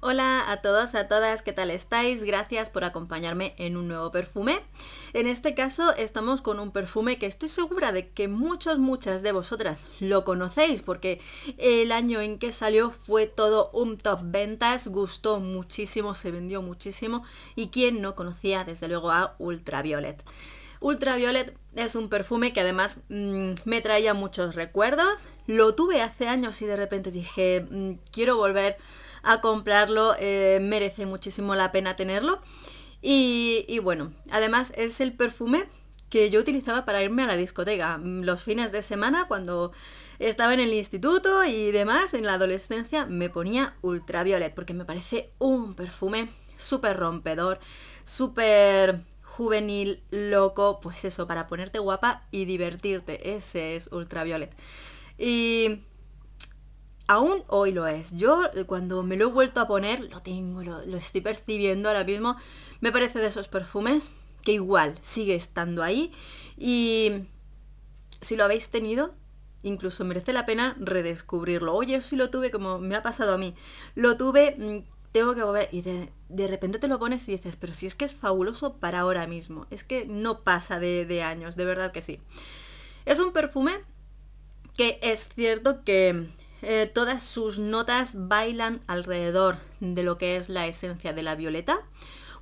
Hola a todos, a todas, ¿qué tal estáis? Gracias por acompañarme en un nuevo perfume. En este caso estamos con un perfume que estoy segura de que muchos, muchas de vosotras lo conocéis porque el año en que salió fue todo un top ventas, gustó muchísimo, se vendió muchísimo y quien no conocía desde luego a Ultraviolet. Ultraviolet es un perfume que además mm, me traía muchos recuerdos. Lo tuve hace años y de repente dije, mm, quiero volver a comprarlo, eh, merece muchísimo la pena tenerlo. Y, y bueno, además es el perfume que yo utilizaba para irme a la discoteca mm, los fines de semana cuando estaba en el instituto y demás, en la adolescencia me ponía ultraviolet porque me parece un perfume súper rompedor, súper juvenil, loco, pues eso, para ponerte guapa y divertirte. Ese es ultraviolet. Y aún hoy lo es. Yo eh, cuando me lo he vuelto a poner, lo tengo, lo, estoy percibiendo ahora mismo. Me parece de esos perfumes que igual sigue estando ahí. Y si lo habéis tenido, incluso merece la pena redescubrirlo. Oye, si lo tuve, como me ha pasado a mí. Lo tuve, mm, tengo que volver. Y de, repente te lo pones y dices, pero si es que es fabuloso para ahora mismo. Es que no pasa de años, de verdad que sí. Es un perfume que es cierto que eh, todas sus notas bailan alrededor de lo que es la esencia de la violeta.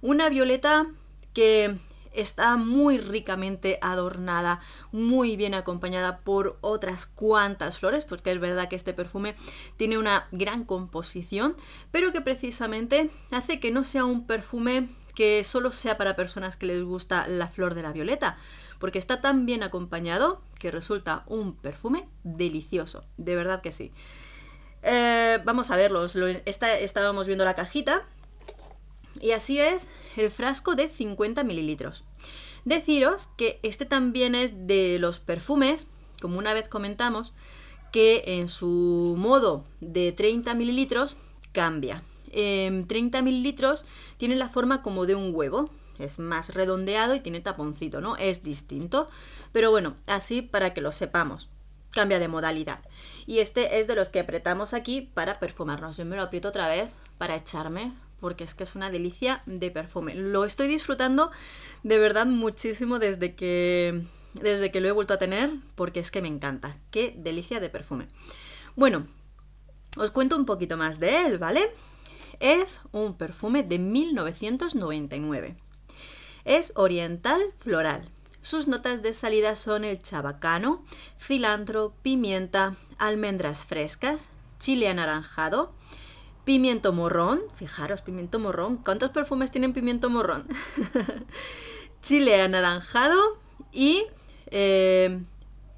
Una violeta que está muy ricamente adornada, muy bien acompañada por otras cuantas flores, porque es verdad que este perfume tiene una gran composición, pero que precisamente hace que no sea un perfume que solo sea para personas que les gusta la flor de la violeta, porque está tan bien acompañado que resulta un perfume delicioso, de verdad que sí. Eh, vamos a verlos, estábamos viendo la cajita y así es el frasco de 50 mililitros. Deciros que este también es de los perfumes, como una vez comentamos, que en su modo de 30 mililitros cambia eh, em, 30 litros tiene la forma como de un huevo. Es más redondeado y tiene taponcito, ¿no? Es distinto. Pero bueno, así para que lo sepamos. Cambia de modalidad. Y este es de los que apretamos aquí para perfumarnos. Yo me lo aprieto otra vez para echarme porque es que es una delicia de perfume. Lo estoy disfrutando de verdad muchísimo desde que desde que lo he vuelto a tener, porque es que me encanta. Qué delicia de perfume. Bueno, os cuento un poquito más de él, ¿vale? Es un perfume de 1999. Es oriental floral. Sus notas de salida son el chabacano, cilantro, pimienta, almendras frescas, chile anaranjado, pimiento morrón. Fijaros, pimiento morrón. ¿Cuántos perfumes tienen pimiento morrón? chile anaranjado y eh,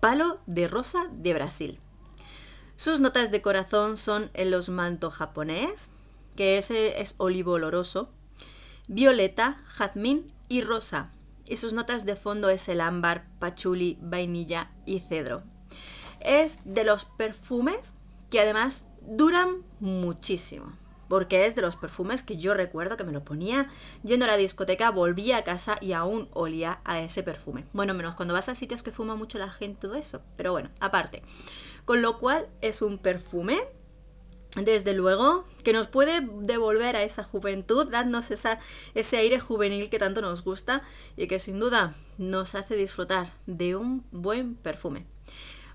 palo de rosa de Brasil. Sus notas de corazón son el osmanto japonés, que ese es olivo oloroso, violeta, jazmín y rosa. Y sus notas de fondo es el ámbar, pachuli, vainilla y cedro. Es de los perfumes que además duran muchísimo porque es de los perfumes que yo recuerdo que me lo ponía yendo a la discoteca, volvía a casa y aún olía a ese perfume. Bueno, menos cuando vas a sitios que fuma mucho la gente, todo eso, pero bueno, aparte. Con lo cual es un perfume desde luego, que nos puede devolver a esa juventud, dándonos ese aire juvenil que tanto nos gusta y que sin duda nos hace disfrutar de un buen perfume.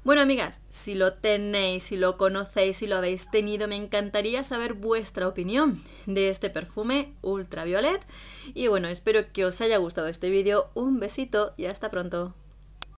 Bueno, amigas, si lo tenéis, si lo conocéis, si lo habéis tenido, me encantaría saber vuestra opinión de este perfume ultraviolet. Y bueno, espero que os haya gustado este vídeo. Un besito y hasta pronto.